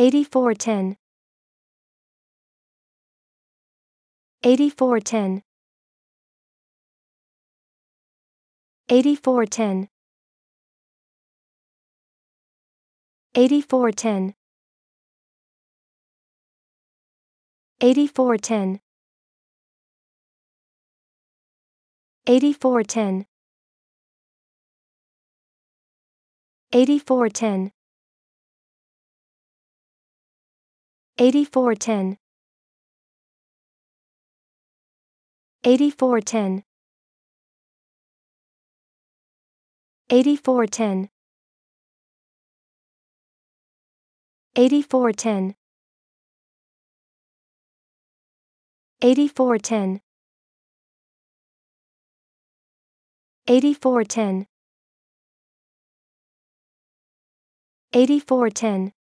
8410 8410 8410 8410 8410 8410 8410 8410 8410 8410 8410 8410 8410 8410